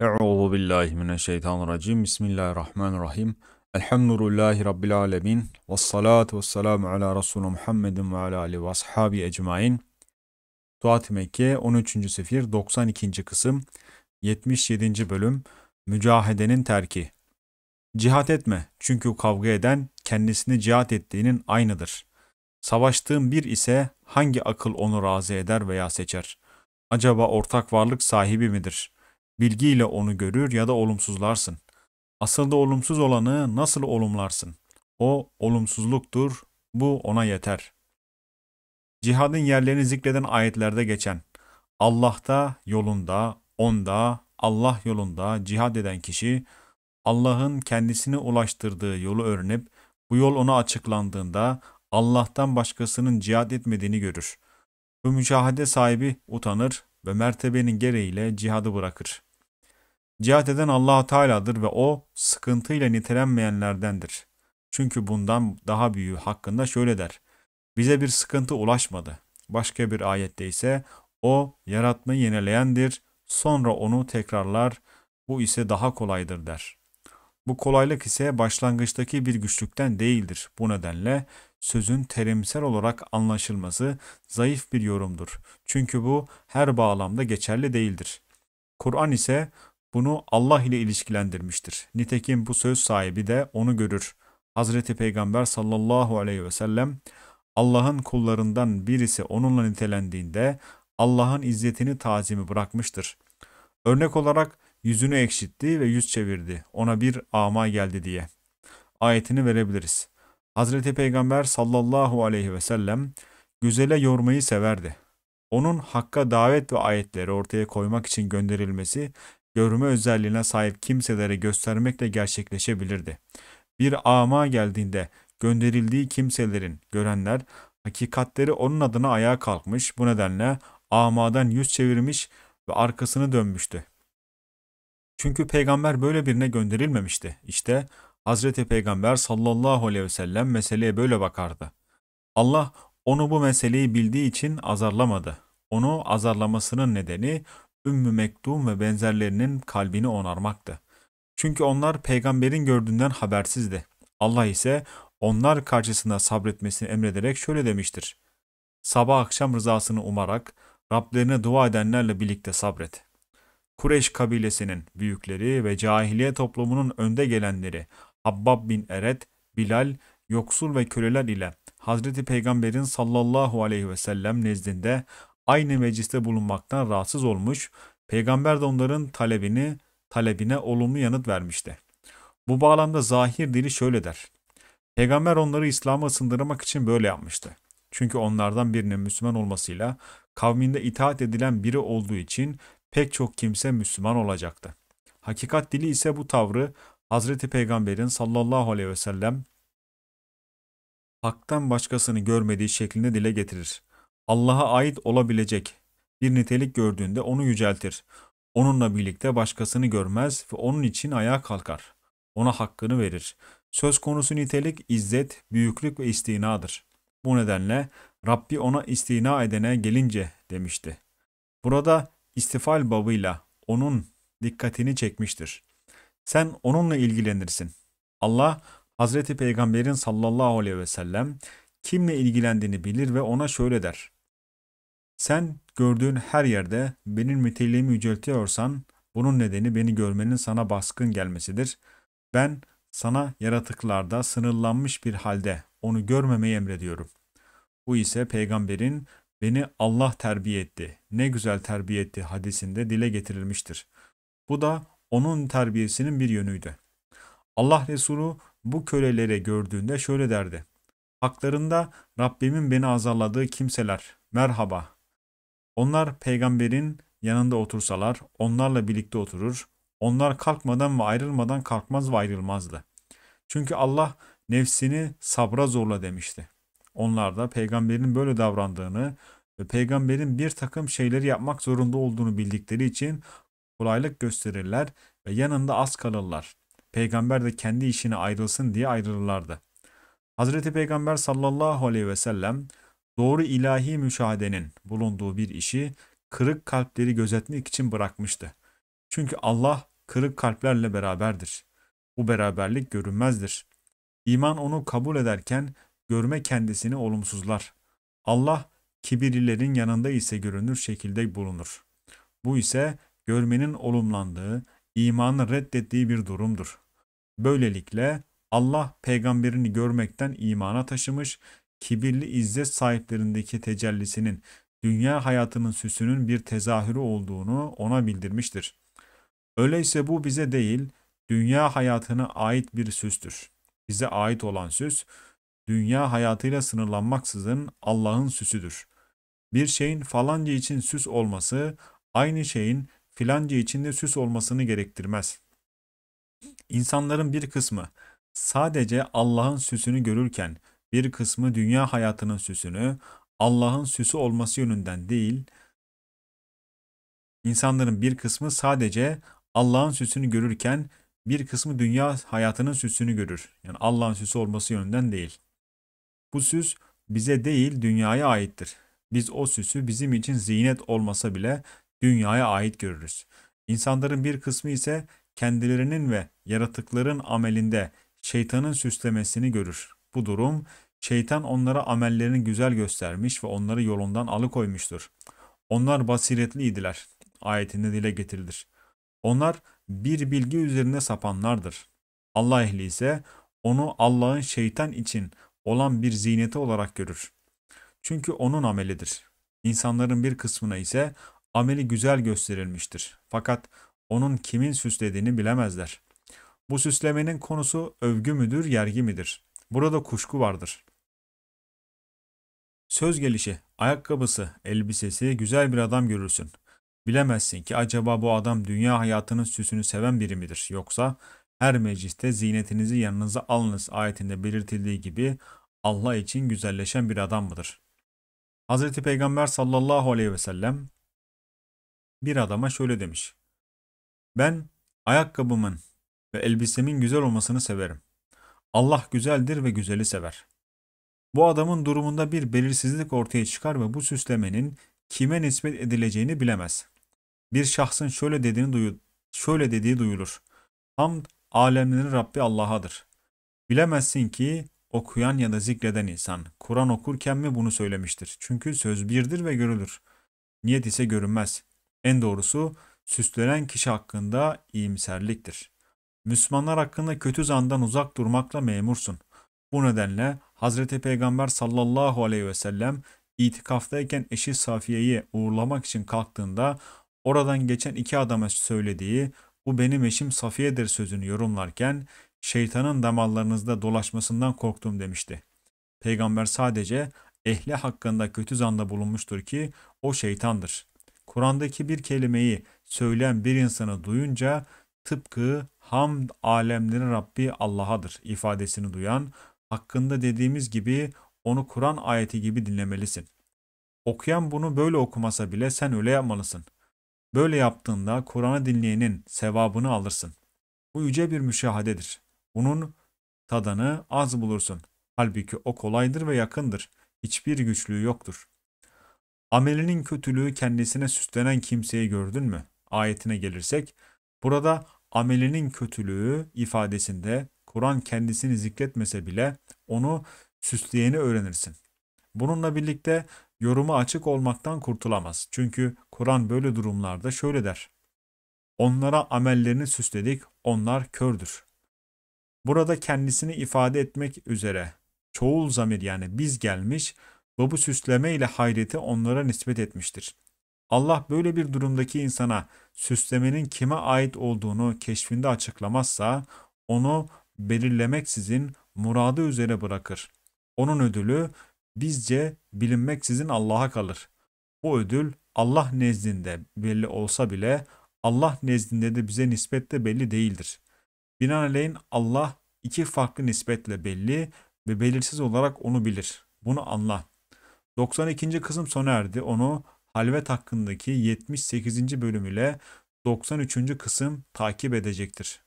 Euzu billahi mineşşeytanirracim. Bismillahirrahmanirrahim. Elhamdülillahi rabbil alamin. Ves salatu ala resulü Muhammedin ve ala ali ve ashabi ecmaîn. Tuat Mekke 13. sefir 92. kısım 77. bölüm Mücahedenin terki. Cihat etme çünkü kavga eden kendisini cihat ettiğinin aynıdır. Savaştığın bir ise hangi akıl onu razı eder veya seçer? Acaba ortak varlık sahibi midir?'' Bilgiyle onu görür ya da olumsuzlarsın. Asıl da olumsuz olanı nasıl olumlarsın? O olumsuzluktur, bu ona yeter. Cihadın yerlerini zikreden ayetlerde geçen Allah'ta yolunda, onda, Allah yolunda cihad eden kişi Allah'ın kendisini ulaştırdığı yolu öğrenip bu yol ona açıklandığında Allah'tan başkasının cihad etmediğini görür. Bu müşahede sahibi utanır ve mertebenin gereğiyle cihadı bırakır. Cihat eden allah Teala'dır ve o sıkıntıyla nitelenmeyenlerdendir. Çünkü bundan daha büyüğü hakkında şöyle der. Bize bir sıkıntı ulaşmadı. Başka bir ayette ise o yaratmayı yenileyendir, sonra onu tekrarlar, bu ise daha kolaydır der. Bu kolaylık ise başlangıçtaki bir güçlükten değildir. Bu nedenle sözün terimsel olarak anlaşılması zayıf bir yorumdur. Çünkü bu her bağlamda geçerli değildir. Kur'an ise bunu Allah ile ilişkilendirmiştir. Nitekim bu söz sahibi de onu görür. Hazreti Peygamber sallallahu aleyhi ve sellem Allah'ın kullarından birisi onunla nitelendiğinde Allah'ın izzetini tazimi bırakmıştır. Örnek olarak yüzünü ekşitti ve yüz çevirdi. Ona bir ama geldi diye. Ayetini verebiliriz. Hazreti Peygamber sallallahu aleyhi ve sellem güzele yormayı severdi. Onun hakka davet ve ayetleri ortaya koymak için gönderilmesi görme özelliğine sahip kimselere göstermekle gerçekleşebilirdi. Bir ama geldiğinde gönderildiği kimselerin görenler hakikatleri onun adına ayağa kalkmış bu nedenle amadan yüz çevirmiş ve arkasını dönmüştü. Çünkü peygamber böyle birine gönderilmemişti. İşte Hazreti Peygamber sallallahu aleyhi ve sellem meseleye böyle bakardı. Allah onu bu meseleyi bildiği için azarlamadı. Onu azarlamasının nedeni Ümmü Mektum ve benzerlerinin kalbini onarmaktı. Çünkü onlar peygamberin gördüğünden habersizdi. Allah ise onlar karşısında sabretmesini emrederek şöyle demiştir. Sabah akşam rızasını umarak Rablerine dua edenlerle birlikte sabret. Kureş kabilesinin büyükleri ve cahiliye toplumunun önde gelenleri Habbab bin Eret, Bilal, yoksul ve köleler ile Hazreti Peygamber'in sallallahu aleyhi ve sellem nezdinde aynı mecliste bulunmaktan rahatsız olmuş, peygamber de onların talebini talebine olumlu yanıt vermişti. Bu bağlamda zahir dili şöyle der. Peygamber onları İslam'a sındırmak için böyle yapmıştı. Çünkü onlardan birinin Müslüman olmasıyla kavminde itaat edilen biri olduğu için pek çok kimse Müslüman olacaktı. Hakikat dili ise bu tavrı Hazreti Peygamber'in sallallahu aleyhi ve sellem haktan başkasını görmediği şeklinde dile getirir. Allah'a ait olabilecek bir nitelik gördüğünde onu yüceltir. Onunla birlikte başkasını görmez ve onun için ayağa kalkar. Ona hakkını verir. Söz konusu nitelik izzet, büyüklük ve istinadır. Bu nedenle Rabbi ona istina edene gelince demişti. Burada istifal babıyla onun dikkatini çekmiştir. Sen onunla ilgilenirsin. Allah Hazreti Peygamber'in sallallahu aleyhi ve sellem kimle ilgilendiğini bilir ve ona şöyle der. Sen gördüğün her yerde benim niteliğimi yüceltiyorsan bunun nedeni beni görmenin sana baskın gelmesidir. Ben sana yaratıklarda sınırlanmış bir halde onu görmemeyi emrediyorum. Bu ise peygamberin beni Allah terbiye etti, ne güzel terbiye etti hadisinde dile getirilmiştir. Bu da onun terbiyesinin bir yönüydü. Allah Resulü bu kölelere gördüğünde şöyle derdi. Haklarında Rabbimin beni azarladığı kimseler, merhaba, onlar peygamberin yanında otursalar onlarla birlikte oturur. Onlar kalkmadan ve ayrılmadan kalkmaz ve ayrılmazdı. Çünkü Allah nefsini sabra zorla demişti. Onlar da peygamberin böyle davrandığını ve peygamberin bir takım şeyleri yapmak zorunda olduğunu bildikleri için kolaylık gösterirler ve yanında az kalırlar. Peygamber de kendi işine ayrılsın diye ayrılırlardı. Hazreti Peygamber sallallahu aleyhi ve sellem doğru ilahi müşahedenin bulunduğu bir işi kırık kalpleri gözetmek için bırakmıştı. Çünkü Allah kırık kalplerle beraberdir. Bu beraberlik görünmezdir. İman onu kabul ederken görme kendisini olumsuzlar. Allah kibirlilerin yanında ise görünür şekilde bulunur. Bu ise görmenin olumlandığı, imanı reddettiği bir durumdur. Böylelikle Allah peygamberini görmekten imana taşımış, kibirli izzet sahiplerindeki tecellisinin dünya hayatının süsünün bir tezahürü olduğunu ona bildirmiştir. Öyleyse bu bize değil, dünya hayatına ait bir süstür. Bize ait olan süs, dünya hayatıyla sınırlanmaksızın Allah'ın süsüdür. Bir şeyin falanca için süs olması, aynı şeyin filanca için de süs olmasını gerektirmez. İnsanların bir kısmı sadece Allah'ın süsünü görürken bir kısmı dünya hayatının süsünü, Allah'ın süsü olması yönünden değil, insanların bir kısmı sadece Allah'ın süsünü görürken bir kısmı dünya hayatının süsünü görür. Yani Allah'ın süsü olması yönünden değil. Bu süs bize değil dünyaya aittir. Biz o süsü bizim için zinet olmasa bile dünyaya ait görürüz. İnsanların bir kısmı ise kendilerinin ve yaratıkların amelinde şeytanın süslemesini görür. Bu durum Şeytan onlara amellerini güzel göstermiş ve onları yolundan alıkoymuştur. Onlar basiretliydiler. Ayetinde dile getirilir. Onlar bir bilgi üzerine sapanlardır. Allah ehli ise onu Allah'ın şeytan için olan bir ziyneti olarak görür. Çünkü onun amelidir. İnsanların bir kısmına ise ameli güzel gösterilmiştir. Fakat onun kimin süslediğini bilemezler. Bu süslemenin konusu övgü müdür, yergi midir? Burada kuşku vardır. Söz gelişi, ayakkabısı, elbisesi güzel bir adam görürsün. Bilemezsin ki acaba bu adam dünya hayatının süsünü seven biri midir yoksa her mecliste zinetinizi yanınıza alınız ayetinde belirtildiği gibi Allah için güzelleşen bir adam mıdır? Hz. Peygamber sallallahu aleyhi ve sellem bir adama şöyle demiş. Ben ayakkabımın ve elbisemin güzel olmasını severim. Allah güzeldir ve güzeli sever. Bu adamın durumunda bir belirsizlik ortaya çıkar ve bu süslemenin kime nispet edileceğini bilemez. Bir şahsın şöyle dediğini duyu şöyle dediği duyulur. Hamd alemlerin Rabbi Allah'adır. Bilemezsin ki okuyan ya da zikreden insan Kur'an okurken mi bunu söylemiştir? Çünkü söz birdir ve görülür. Niyet ise görünmez. En doğrusu süslenen kişi hakkında iyimserliktir. Müslümanlar hakkında kötü zandan uzak durmakla memursun. Bu nedenle Hazreti Peygamber sallallahu aleyhi ve sellem itikaftayken eşi Safiye'yi uğurlamak için kalktığında oradan geçen iki adama söylediği bu benim eşim Safiye'dir sözünü yorumlarken şeytanın damarlarınızda dolaşmasından korktum demişti. Peygamber sadece ehli hakkında kötü zanda bulunmuştur ki o şeytandır. Kur'an'daki bir kelimeyi söyleyen bir insanı duyunca tıpkı hamd alemlerin Rabbi Allah'adır ifadesini duyan hakkında dediğimiz gibi onu Kur'an ayeti gibi dinlemelisin. Okuyan bunu böyle okumasa bile sen öyle yapmalısın. Böyle yaptığında Kur'an'ı dinleyenin sevabını alırsın. Bu yüce bir müşahadedir. Bunun tadını az bulursun. Halbuki o kolaydır ve yakındır. Hiçbir güçlüğü yoktur. Amelinin kötülüğü kendisine süslenen kimseyi gördün mü? Ayetine gelirsek, burada amelinin kötülüğü ifadesinde Kur'an kendisini zikretmese bile onu süsleyeni öğrenirsin. Bununla birlikte yorumu açık olmaktan kurtulamaz. Çünkü Kur'an böyle durumlarda şöyle der. Onlara amellerini süsledik, onlar kördür. Burada kendisini ifade etmek üzere çoğul zamir yani biz gelmiş ve bu süsleme ile hayreti onlara nispet etmiştir. Allah böyle bir durumdaki insana süslemenin kime ait olduğunu keşfinde açıklamazsa onu belirlemeksizin muradı üzere bırakır. Onun ödülü bizce bilinmeksizin Allah'a kalır. Bu ödül Allah nezdinde belli olsa bile Allah nezdinde de bize nispetle belli değildir. Binaenaleyh Allah iki farklı nispetle belli ve belirsiz olarak onu bilir. Bunu anla. 92. kısım sona erdi. Onu halvet hakkındaki 78. Bölüm ile 93. kısım takip edecektir.